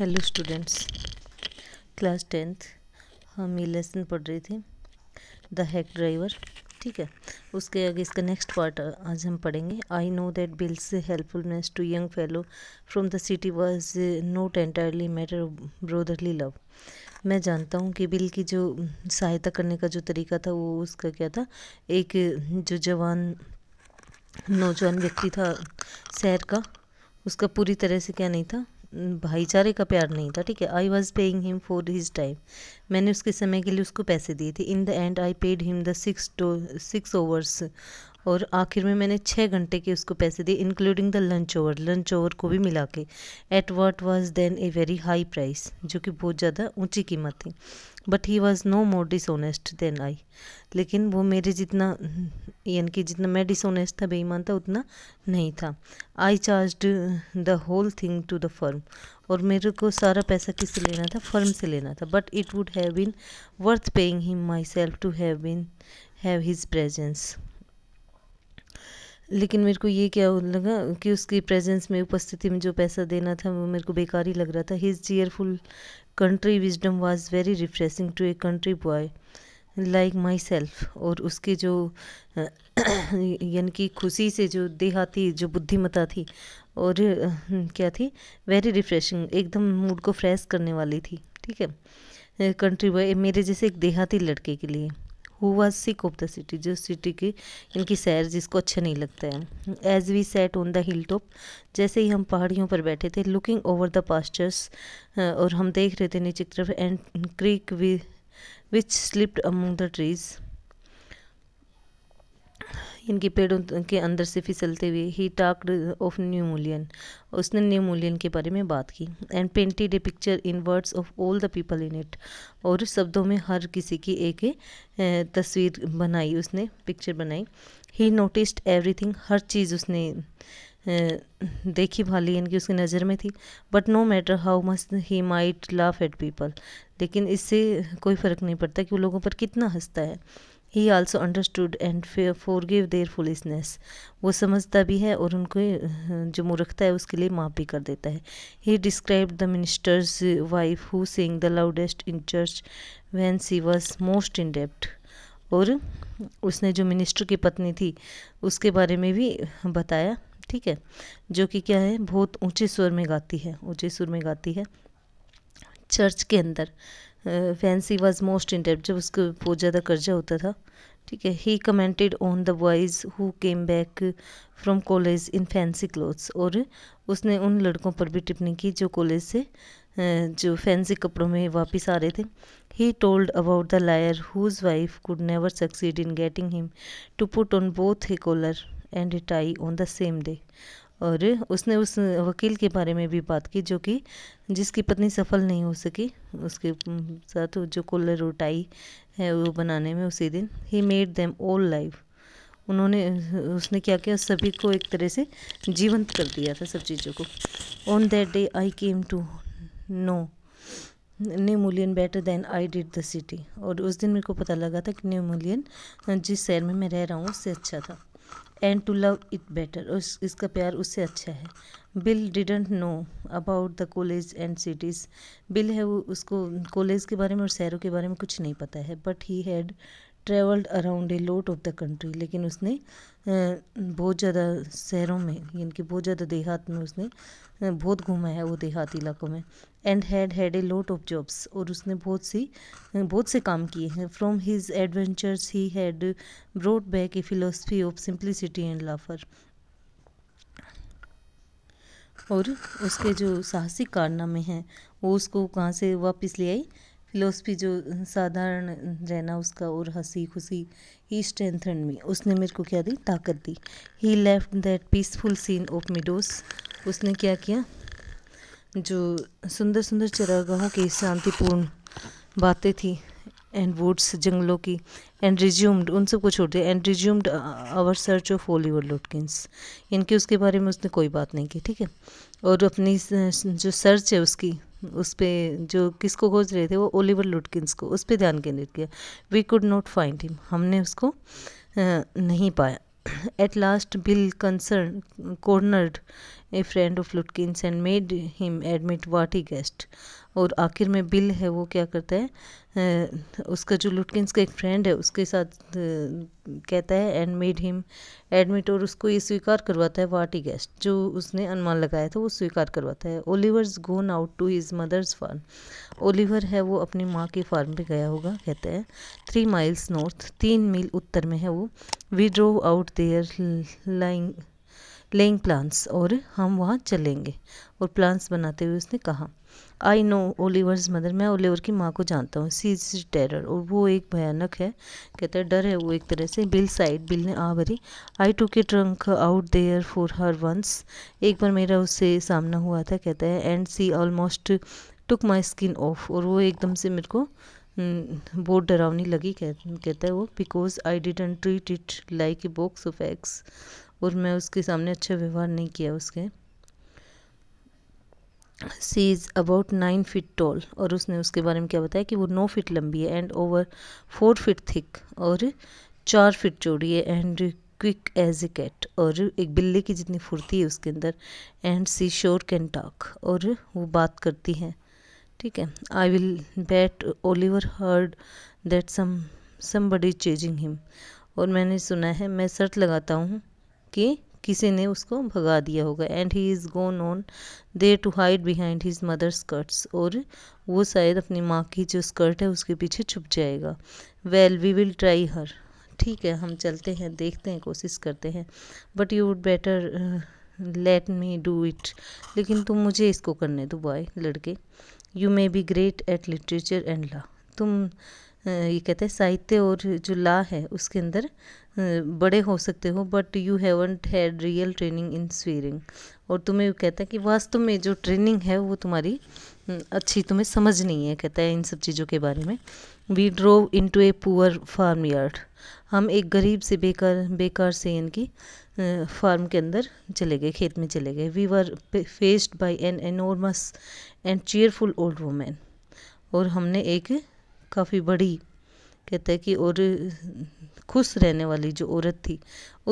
Hello students class tenth हम ये lesson पढ़ रही थी द हैक ड्राइवर ठीक है उसके आगे इसका नेक्स्ट पार्ट आज हम पढ़ेंगे I know that Bill's helpfulness to young fellow from the city was not entirely matter brotherly love मैं जानता हूँ कि बिल की जो सहायता करने का जो तरीका था वो उसका क्या था एक जो जवान नौजवान व्यक्ति था शहर का उसका पूरी तरह से क्या नहीं था भाईचारे का प्यार नहीं था ठीक है I was paying him for his time मैंने उसके समय के लिए उसको पैसे दिए थे in the end I paid him the six six hours और आखिर में मैंने छः घंटे के उसको पैसे दिए including the lunch hour lunch hour को भी मिला के at what was then a very high price जो कि बहुत ज़्यादा ऊंची कीमत थी but he was no more dishonest than I लेकिन वो मेरे जितना यानी कि जितना मैं डिसऑनेस्ट था बेईमान था उतना नहीं था I charge the whole thing to the firm और मेरे को सारा पैसा किससे लेना था फर्म से लेना था but it would have been worth paying him myself to have been have his presence लेकिन मेरे को ये क्या लगा कि उसकी प्रेजेंस में उपस्थिति में जो पैसा देना था वो मेरे को बेकार ही लग रहा था his cheerful country wisdom was very refreshing to a country boy like myself और उसके जो यानी कि खुशी से जो देहाती जो बुद्धिमता थी और क्या थी वेरी रिफ्रेशिंग एकदम मूड को फ्रेश करने वाली थी ठीक है कंट्री बॉय मेरे जैसे एक देहाती लड़के के लिए who was sick of the city जो सिटी की इनकी सैर जिसको अच्छा नहीं लगता है as we sat on the hilltop जैसे ही हम पहाड़ियों पर बैठे थे लुकिंग ओवर द पास्चर्स और हम देख रहे थे नीचे की तरफ and creek which slipped among the trees इनकी पेड़ों के अंदर से फिसलते हुए ही टाकड ऑफ न्यूमोलियन उसने न्यूमोलियन के बारे में बात की and painted a picture in words of all the people in it और शब्दों में हर किसी की एक तस्वीर बनाई उसने पिक्चर बनाई ही नोटिस्ड एवरीथिंग हर चीज़ उसने देखी भाली यानी कि उसकी नज़र में थी but no matter how much he might laugh at people लेकिन इससे कोई फ़र्क नहीं पड़ता कि वो लोगों पर कितना हंसता है he also understood and give their foolishness वो समझता भी है और उनको जो मूर्खता है उसके लिए माफ़ भी कर देता है he describe the minister's wife who sing the loudest in church when she was most in डेप्ट और उसने जो मिनिस्टर की पत्नी थी उसके बारे में भी बताया ठीक है जो कि क्या है बहुत ऊंचे स्वर में गाती है ऊंचे सुर में गाती है चर्च के अंदर फैंसी वॉज मोस्ट इन जब उसको बहुत ज़्यादा कर्जा होता था ठीक है he commented on the boys who came back from college in fancy clothes और उसने उन लड़कों पर भी टिप्पणी की जो कॉलेज से जो फैंसी कपड़ों में वापस आ रहे थे he told about the lawyer whose wife could never succeed in getting him to put on both his collar and tie on the same day और उसने उस वकील के बारे में भी बात की जो कि जिसकी पत्नी सफल नहीं हो सकी उसके साथ जो कोल्लर रोटाई है वो बनाने में उसी दिन he made them all laugh उन्होंने उसने क्या किया सभी को एक तरह से जीवंत कर दिया था सब चीज़ों को on that day I came to know New Mullion better than I did the city और उस दिन मेरे को पता लगा था कि न्यूमोलियन जिस शहर में मैं रह रहा हूँ उससे अच्छा था and to love it better इसका प्यार उससे अच्छा है Bill didn't know about the college and cities Bill है वो उसको कॉलेज के बारे में और शहरों के बारे में कुछ नहीं पता है but he had travelled around a lot of the country लेकिन उसने बहुत ज़्यादा शहरों में यानी कि बहुत ज़्यादा देहात में उसने बहुत घूमा है वो देहाती इलाकों में and had had a lot of jobs और उसने बहुत सी बहुत से काम किए हैं from his adventures he had brought back a philosophy of simplicity and laughter और उसके जो साहसिक कारनामे हैं वो उसको कहाँ से वापस ले आई फिलोसफी जो साधारण रहना उसका और हंसी खुशी ही स्ट्रेंथन में उसने मेरे को क्या दी ताकत दी he left that peaceful scene of meadows उसने क्या किया जो सुंदर सुंदर चरागाहों की शांतिपूर्ण बातें थी एंड वुड्स जंगलों की एंड रिज्यूम्ड उन सबको छोड़ दिया and resumed our search of Oliver Lutkins इनके उसके बारे में उसने कोई बात नहीं की ठीक है और अपनी uh, जो सर्च है उसकी उस पर जो किसको खोज रहे थे वो ओलिवर लुटकिंस को उस पर ध्यान केंद्रित किया we could not find him हमने उसको uh, नहीं पाया At last, Bill, concerned, cornered a friend of Lutkin's and made him admit what he guessed. और आखिर में बिल है वो क्या करता है उसका जो लुटकिंस का एक फ्रेंड है उसके साथ कहता है एंड मेड हिम एडमिट और उसको ये स्वीकार करवाता है वाटी गेस्ट जो उसने अनुमान लगाया था वो स्वीकार करवाता है Oliver's gone out to his mother's farm Oliver है वो अपनी माँ के फार्म पे गया होगा कहता है थ्री माइल्स नॉर्थ तीन मील उत्तर में है वो we drove out there lying laying plants और हम वहाँ चलेंगे और प्लांट्स बनाते हुए उसने कहा आई नो ओलीवर्स मदर मैं ओलीवर की माँ को जानता हूँ सी इज टेरर और वो एक भयानक है कहता है डर है वो एक तरह से बिल साइड बिल ने आ भरी I took trunk out there for her once एक बार मेरा उससे सामना हुआ था कहता है and she almost took my skin off और वो एकदम से मेरे को हम्म, बहुत डरावनी लगी कहता है वो because I didn't treat it like a box of eggs और मैं उसके सामने अच्छा व्यवहार नहीं किया उसके she is about nine feet tall और उसने उसके बारे में क्या बताया कि वो नौ फिट लंबी है and over four feet thick और चार फिट चौड़ी है and quick as a cat और एक बिल्ली की जितनी फुर्ती है उसके अंदर and she sure can talk और वो बात करती हैं ठीक है I will bet Oliver heard that some somebody chasing him और मैंने सुना है मैं शर्त लगाता हूँ कि किसी ने उसको भगा दिया होगा and he is gone on there to hide behind his mother skirts और वो शायद अपनी माँ की जो स्कर्ट है उसके पीछे छुप जाएगा well we will try her ठीक है हम चलते हैं देखते हैं कोशिश करते हैं but you would better let me do it लेकिन तुम मुझे इसको करने दो बॉय लड़के you may be great at literature and law तुम ये कहते हैं साहित्य और जो ला है उसके अंदर बड़े हो सकते हो but you haven't had real training in swearing और तुम्हें कहता है कि वास्तव में जो ट्रेनिंग है वो तुम्हारी अच्छी तुम्हें समझ नहीं है कहता है इन सब चीज़ों के बारे में we drove into a poor farmyard हम एक गरीब से बेकार बेकार से इनकी फार्म के अंदर चले गए खेत में चले गए we were faced by an enormous and cheerful old woman और हमने एक काफ़ी बड़ी कहते हैं कि और खुश रहने वाली जो औरत थी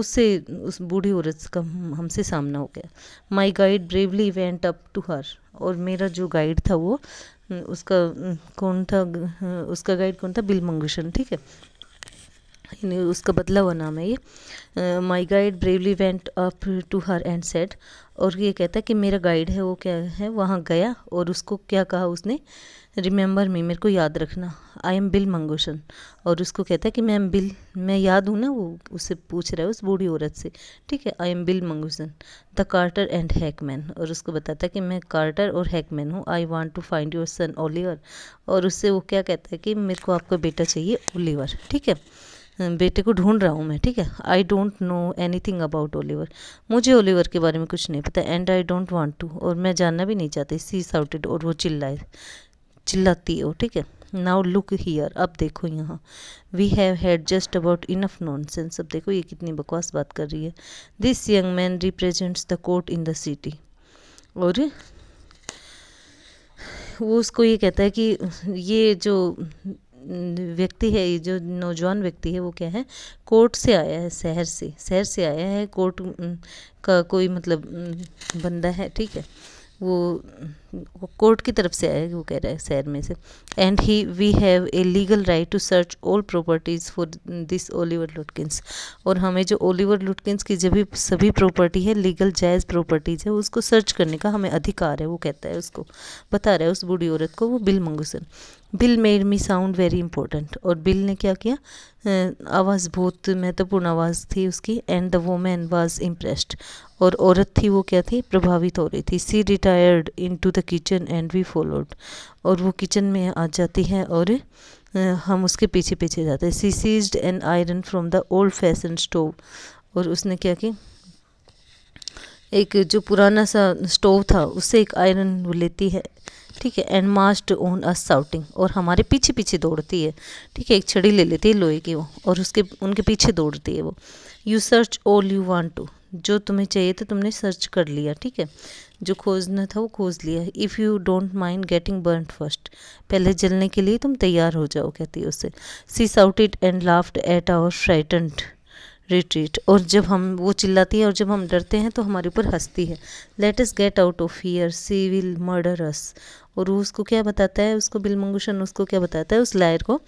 उससे उस बूढ़ी औरत का हमसे सामना हो गया my guide bravely went up to her और मेरा जो गाइड था वो उसका कौन था उसका गाइड कौन था बिल मंगूशन ठीक है उसका बदला हुआ नाम है ये my guide bravely went up to her and said और ये कहता है कि मेरा गाइड है वो क्या है वहाँ गया और उसको क्या कहा उसने रिमेंबर मी मेरे को याद रखना आई एम बिल मंगोशन और उसको कहता है कि मैम बिल मैं याद हूँ ना वो उससे पूछ रहा है उस बूढ़ी औरत से ठीक है I am Bill Magnuson the carter and hackman और उसको बताता है कि मैं कार्टर और हैकमैन हूँ I want to find your son Oliver और उससे वो क्या कहता है कि मेरे को आपका बेटा चाहिए ओलीवर ठीक है बेटे को ढूंढ रहा हूँ मैं ठीक है I don't know anything about Oliver मुझे ओलिवर के बारे में कुछ नहीं पता and I don't want to और मैं जानना भी नहीं चाहती सी साउटेड और वो चिल्लाए चिल्लाती हो ठीक है नाउ लुक हीयर अब देखो यहाँ we have had just about enough nonsense अब देखो ये कितनी बकवास बात कर रही है this young man represents the court in the city और वो उसको ये कहता है कि ये जो व्यक्ति है ये जो नौजवान व्यक्ति है वो क्या है कोर्ट से आया है शहर से शहर से आया है कोर्ट का कोई मतलब बंदा है ठीक है वो वो कोर्ट की तरफ से आया वो कह रहा है सैर में से and he we have a legal right to search all properties for this Oliver Lutkins और हमें जो ओलिवर लुटकिंस की जब भी सभी प्रॉपर्टी है लीगल जायज़ प्रॉपर्टीज़ है उसको सर्च करने का हमें अधिकार है वो कहता है उसको बता रहा है उस बूढ़ी औरत को वो Bill Magnuson Bill made me sound very important और बिल ने क्या किया आवाज़ बहुत महत्वपूर्ण आवाज़ थी उसकी and the woman was impressed और औरत थी वो क्या थी प्रभावित हो रही थी she retired into the kitchen and we followed और वो किचन में आ जाती है और हम उसके पीछे पीछे जाते हैं she seized an iron from the old fashion stove और उसने क्या कि एक जो पुराना सा स्टोव था उससे एक आयरन वो लेती है ठीक है and marched on us shouting और हमारे पीछे पीछे दौड़ती है ठीक है एक छड़ी ले लेती है लोहे की वो और उसके उनके पीछे दौड़ती है वो you search all you want to जो तुम्हें चाहिए था तुमने सर्च कर लिया ठीक है जो खोजना था वो खोज लिया if you don't mind getting burn first पहले जलने के लिए तुम तैयार हो जाओ कहती है उससे she it and laughed at our frightened retreat और जब हम वो चिल्लाती है और जब हम डरते हैं तो हमारे ऊपर हंसती है let us get out of here she will murder us और वो उसको क्या बताता है उसको बिल मंगूशन उसको क्या बताता है उस लायर को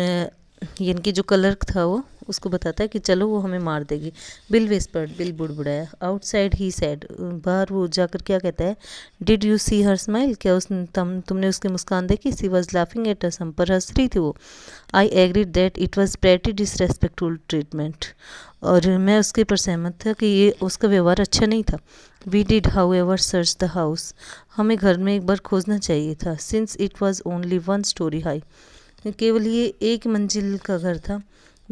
यानी कि जो कलर था वो उसको बताता है कि चलो वो हमें मार देगी बिल वेस्पर्ड बिल बुड़बुड़ाया आउटसाइड ही सैड बाहर वो जाकर क्या कहता है did you see her smile क्या उस तम, तुमने उसकी मुस्कान देखी she was laughing at us हम पर हंस रही थी वो I agree that it was pretty disrespectful treatment और मैं उसके पर सहमत था कि ये उसका व्यवहार अच्छा नहीं था we did however search the house हमें घर में एक बार खोजना चाहिए था since it was only one story high केवल ये एक मंजिल का घर था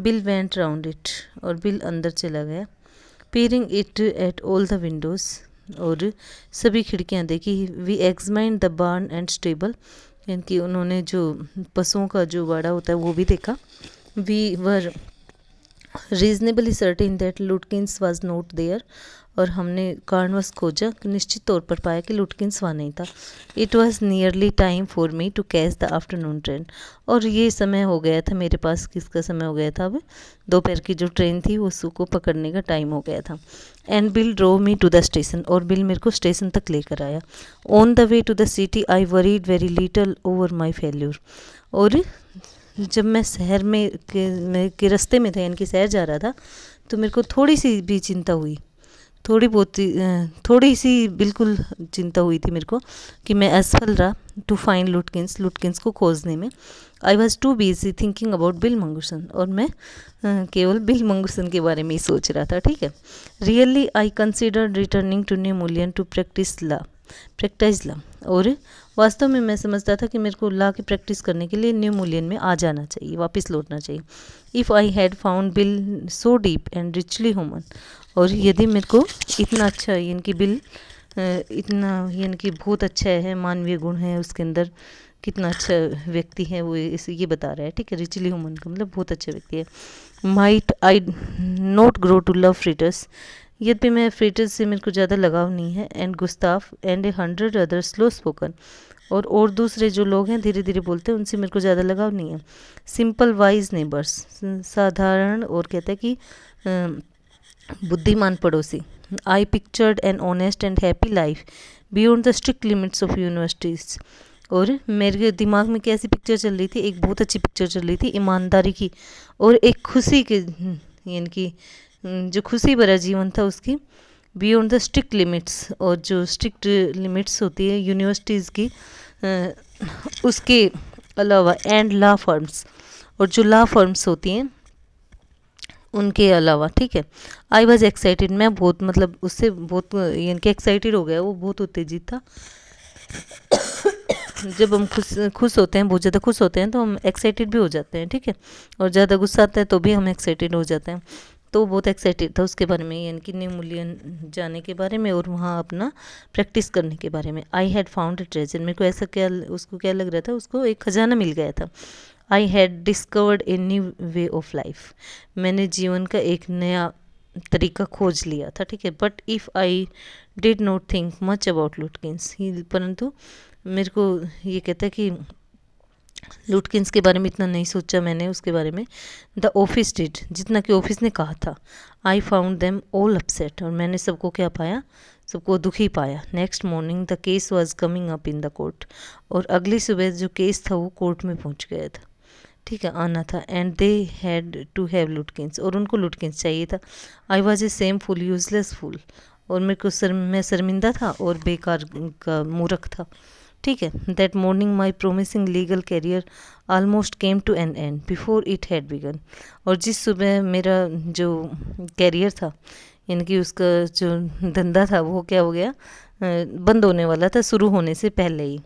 बिल वेंट राउंड इट और बिल अंदर चला गया peering it at all the windows और सभी खिड़कियां देखी we examine the barn and stable यानी कि उन्होंने जो पशुओं का जो वाड़ा होता है वो भी देखा we were reasonably certain that Lutkins was not there और हमने कार्नवस खोजा निश्चित तौर पर पाया कि लुटकिंस वहाँ नहीं था it was nearly time for me to catch the afternoon train और ये समय हो गया था मेरे पास किसका समय हो गया था अब दोपहर की जो ट्रेन थी उसको पकड़ने का टाइम हो गया था and Bill drove me to the station और बिल मेरे को स्टेशन तक लेकर आया on the way to the city I worried very little over my failure और जब मैं शहर में के, के रस्ते में था यानी कि शहर जा रहा था तो मेरे को थोड़ी सी भी चिंता हुई थोड़ी बहुत थोड़ी सी बिल्कुल चिंता हुई थी मेरे को कि मैं असफल रहा टू फाइन लुटकिंस लुटकिंस को खोजने में I was too busy thinking about Bill Magnuson और मैं केवल बिल मंगूसन के बारे में ही सोच रहा था ठीक है really I consider returning to New Mullion to practice law practice law और वास्तव में मैं समझता था कि मेरे को ला के प्रैक्टिस करने के लिए न्यू मूलियन में आ जाना चाहिए वापस लौटना चाहिए if I had found Bill so deep and richly human और यदि मेरे को इतना अच्छा इनकी बिल इतना यानी कि बहुत अच्छा है मानवीय गुण है उसके अंदर कितना अच्छा व्यक्ति है वो इस ये बता रहा है ठीक है रिचली ह्यूमन का मतलब बहुत अच्छा व्यक्ति है might I not grow to love Fritz यद्यपि मैं फ्रेटर्स से मेरे को ज़्यादा लगाव नहीं है and Gustaf and a hundred other slow spoken और और दूसरे जो लोग हैं धीरे धीरे बोलते हैं उनसे मेरे को ज़्यादा लगाव नहीं है सिंपल वाइज नेबर्स साधारण और कहते हैं कि बुद्धिमान पड़ोसी I pictured and honest and happy life beyond the strict limits of universities और मेरे दिमाग में कैसी पिक्चर चल रही थी एक बहुत अच्छी पिक्चर चल रही थी ईमानदारी की और एक खुशी के हम्म, यानी कि हम्म, जो खुशी भरा जीवन था उसकी बियॉन्ड द स्ट्रिक्ट लिमिट्स और जो स्ट्रिक्ट लिमिट्स होती है यूनिवर्सिटीज़ की उसके अलावा एंड ला फर्म्स और जो ला फर्म्स होती हैं उनके अलावा ठीक है आई वॉज एक्साइटेड मैं बहुत मतलब उससे बहुत यानी कि एक्साइटेड हो गया वो बहुत उत्तेजित था जब हम खुश खुश होते हैं बहुत ज़्यादा खुश होते हैं तो हम एक्साइटेड भी हो जाते हैं ठीक है और ज़्यादा गुस्सा आता है तो भी हम एक्साइटेड हो जाते हैं तो बहुत एक्साइटेड था उसके बारे में यानी कि न्यू मूल्यन जाने के बारे में और वहाँ अपना प्रैक्टिस करने के बारे में आई हैड फाउंड ट्रेजर मेरे को ऐसा क्या उसको क्या लग रहा था उसको एक खजाना मिल गया था I had discovered a new way of life मैंने जीवन का एक नया तरीका खोज लिया था ठीक है but if I did not think much about Lutkins परंतु मेरे को ये कहता है कि लुटकिंस के बारे में इतना नहीं सोचा मैंने उसके बारे में द ऑफिस डिड जितना कि ऑफिस ने कहा था I found them all upset और मैंने सबको क्या पाया सबको दुखी पाया next morning the case was coming up in the court और अगली सुबह जो केस था वो कोर्ट में पहुंच गया था ठीक है आना था and they had to have Lutkins और उनको लुटकिंस चाहिए था I was a shameful useless fool और मेरे को सर मैं शर्मिंदा था और बेकार का मूर्ख था ठीक है that morning my promising legal career almost came to an end before it had begun और जिस सुबह मेरा जो कैरियर था यानी कि उसका जो धंधा था वो क्या हो गया बंद होने वाला था शुरू होने से पहले ही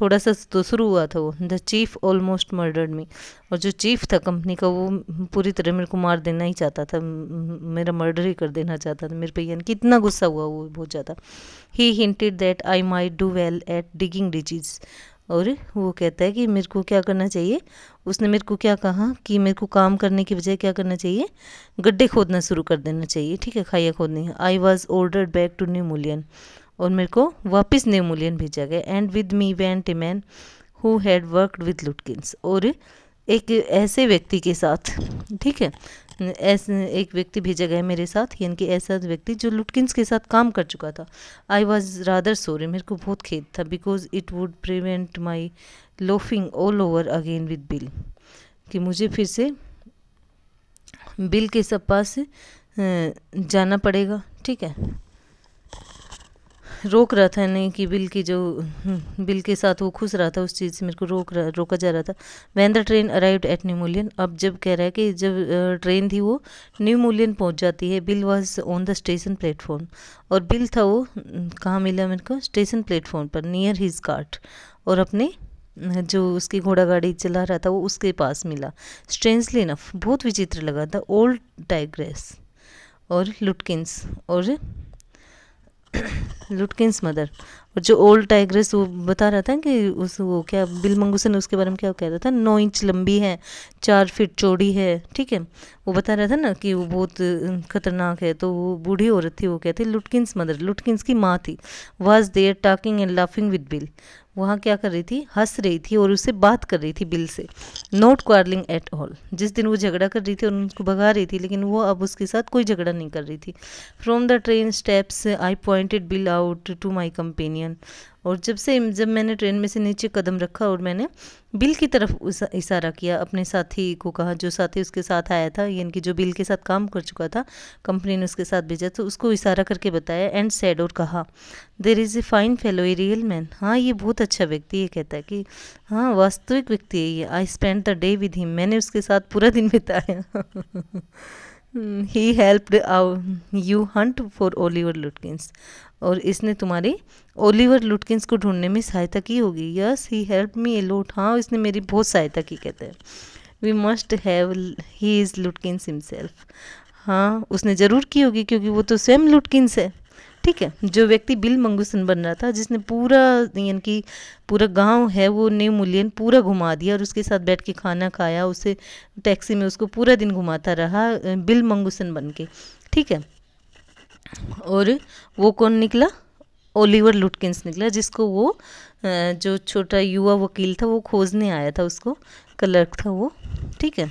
थोड़ा सा तो शुरू हुआ था वो the chief almost murdered me और जो चीफ था कंपनी का वो पूरी तरह मेरे को मार देना ही चाहता था मेरा मर्डर ही कर देना चाहता था मेरे पे यानी कितना गुस्सा हुआ वो बहुत ज़्यादा ही hinted that I might do well at digging ditches और वो कहता है कि मेरे को क्या करना चाहिए उसने मेरे को क्या कहा कि मेरे को काम करने की बजाय क्या करना चाहिए गड्ढे खोदना शुरू कर देना चाहिए ठीक है खाइया खोदनी I was ordered back to New Mullion और मेरे को वापस नेमोलियन भेजा गया and with me went a man who had worked with Lutkins और एक ऐसे व्यक्ति के साथ ठीक है ऐसे एक व्यक्ति भेजा गया मेरे साथ यानी कि ऐसा व्यक्ति जो लुटकिंस के साथ काम कर चुका था आई वॉज रादर सोरी मेरे को बहुत खेद था because it would prevent my loafing all over again with Bill कि मुझे फिर से बिल के सब पास जाना पड़ेगा ठीक है रोक रहा था यानी कि बिल की जो हम्म, बिल के साथ वो खुश रहा था उस चीज़ से मेरे को रोक रहा रोका जा रहा था when the train arrived at New Mullion अब जब कह रहा है कि जब ट्रेन थी वो न्यूमोलियन पहुंच जाती है Bill was on the station platform और बिल था वो हम्म, कहाँ मिला मेरे को स्टेशन प्लेटफॉर्म पर नियर हिज कार्ट और अपने जो उसकी घोड़ा गाड़ी चला रहा था वो उसके पास मिला स्ट्रेंजली इनफ बहुत विचित्र लगा था ओल्ड टाइग्रेस और लुटकिंस और लुटकिंस मदर और जो ओल्ड टाइग्रेस वो बता रहा था कि उस वो क्या बिल मंगूसन उसके बारे में क्या कह रहा था नौ इंच लंबी है चार फीट चौड़ी है ठीक है वो बता रहा था ना कि वो बहुत खतरनाक है तो वो बूढ़ी औरत थी वो कहती लुटकिंस मदर लुटकिंस की माँ थी was there talking and laughing with Bill वहाँ क्या कर रही थी हंस रही थी और उससे बात कर रही थी बिल से नोट क्वारलिंग एट ऑल जिस दिन वो झगड़ा कर रही थी और उसको भगा रही थी लेकिन वो अब उसके साथ कोई झगड़ा नहीं कर रही थी from the train steps I pointed Bill out to my companion और जब से जब मैंने ट्रेन में से नीचे कदम रखा और मैंने बिल की तरफ इशारा किया अपने साथी को कहा जो साथी उसके साथ आया था यानी कि जो बिल के साथ काम कर चुका था कंपनी ने उसके साथ भेजा तो उसको इशारा करके बताया एंड सैड और कहा there is a fine fellow a real man हाँ ये बहुत अच्छा व्यक्ति है कहता है कि हाँ वास्तविक व्यक्ति है ये I spent the day with him मैंने उसके साथ पूरा दिन बिताया he our, you hunt for Oliver Lutkins. और इसने तुम्हारी ओलिवर लुटकिंस को ढूंढने में सहायता की होगी यस ही हेल्प मी ए लोट हाँ इसने मेरी बहुत सहायता की कहते हैं we must have he is Lutkins himself हाँ उसने ज़रूर की होगी क्योंकि वो तो स्वयं लुटकिंस है ठीक है जो व्यक्ति बिल मंगूसन बन रहा था जिसने पूरा यानी कि पूरा गांव है वो न्यू मुलियन पूरा घुमा दिया और उसके साथ बैठ के खाना खाया उसे टैक्सी में उसको पूरा दिन घुमाता रहा बिल मंगूसन बन के ठीक है और वो कौन निकला ओलिवर लुटकिंस निकला जिसको वो जो छोटा युवा वकील था वो खोजने आया था उसको कलर था वो ठीक है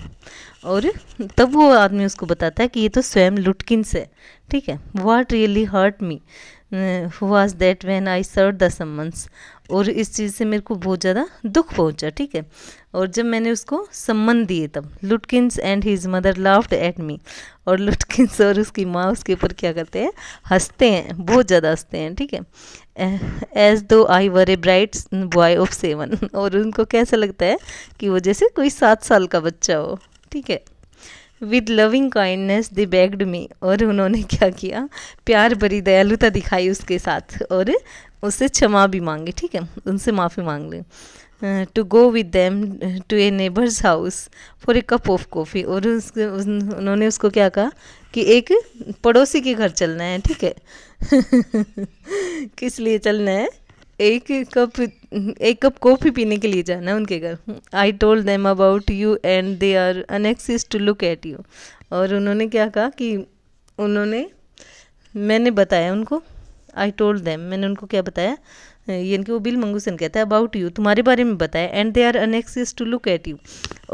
और तब वो आदमी उसको बताता है कि ये तो स्वयं लुटकिन है ठीक है what really hurt me was that when I served the summons और इस चीज़ से मेरे को बहुत ज़्यादा दुख पहुँचा ठीक है और जब मैंने उसको सम्मन दिए तब Lutkins and his mother laughed at me और लुटकिंस और उसकी माँ उसके ऊपर क्या करते हैं हंसते हैं बहुत ज़्यादा हंसते हैं ठीक है as though I were a bright boy of seven और उनको कैसा लगता है कि वो जैसे कोई सात साल का बच्चा हो ठीक है with loving kindness they begged me और उन्होंने क्या किया प्यार भरी दयालुता दिखाई उसके साथ और उससे क्षमा भी मांगे ठीक है उनसे माफ़ी मांग लें to go with them to a neighbour's house for a cup of coffee और उस, उस उन्होंने उसको क्या कहा कि एक पड़ोसी के घर चलना है ठीक है किस लिए चलना है एक कप एक कप कॉफ़ी पीने के लिए जाना है उनके घर I told them about you and they are anxious to look at you और उन्होंने क्या कहा कि उन्होंने मैंने बताया उनको आई टोल्ड देम मैंने उनको क्या बताया यानी कि वो बिल मंगूसन कहता है अबाउट यू तुम्हारे बारे में बताया and they are anxious to look at you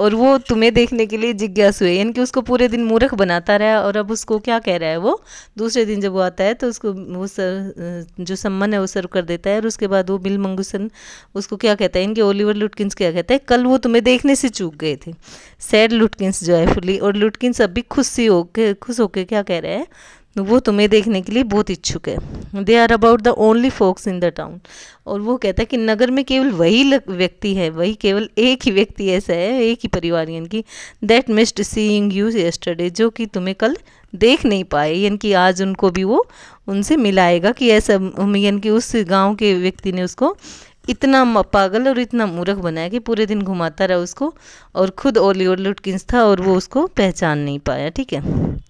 और वो तुम्हें देखने के लिए जिज्ञास हुए यानी कि उसको पूरे दिन मूर्ख बनाता रहा और अब उसको क्या कह रहा है वो दूसरे दिन जब वो आता है तो उसको वो सर जो सम्मान है वो सर्व कर देता है और उसके बाद वो बिल मंगूसन उसको क्या कहता है इनके ओलिवर लुटकिंस क्या कहता है कल वो तुम्हें देखने से चूक गए थे सैड लुटकिंस जॉयफुली और लुटकिंस अब भी खुश सी हो खुश होकर क्या कह रहे हैं तो वो तुम्हें देखने के लिए बहुत इच्छुक है they are about the only folks in the town और वो कहता है कि नगर में केवल वही व्यक्ति है वही केवल एक ही व्यक्ति ऐसा है एक ही परिवार यानी कि that missed seeing you yesterday जो कि तुम्हें कल देख नहीं पाए यानी कि आज उनको भी वो उनसे मिलाएगा कि ऐसा यानी कि उस गांव के व्यक्ति ने उसको इतना पागल और इतना मूर्ख बनाया कि पूरे दिन घुमाता रहा उसको और खुद ओली ओली उटकिंस था और वो उसको पहचान नहीं पाया ठीक है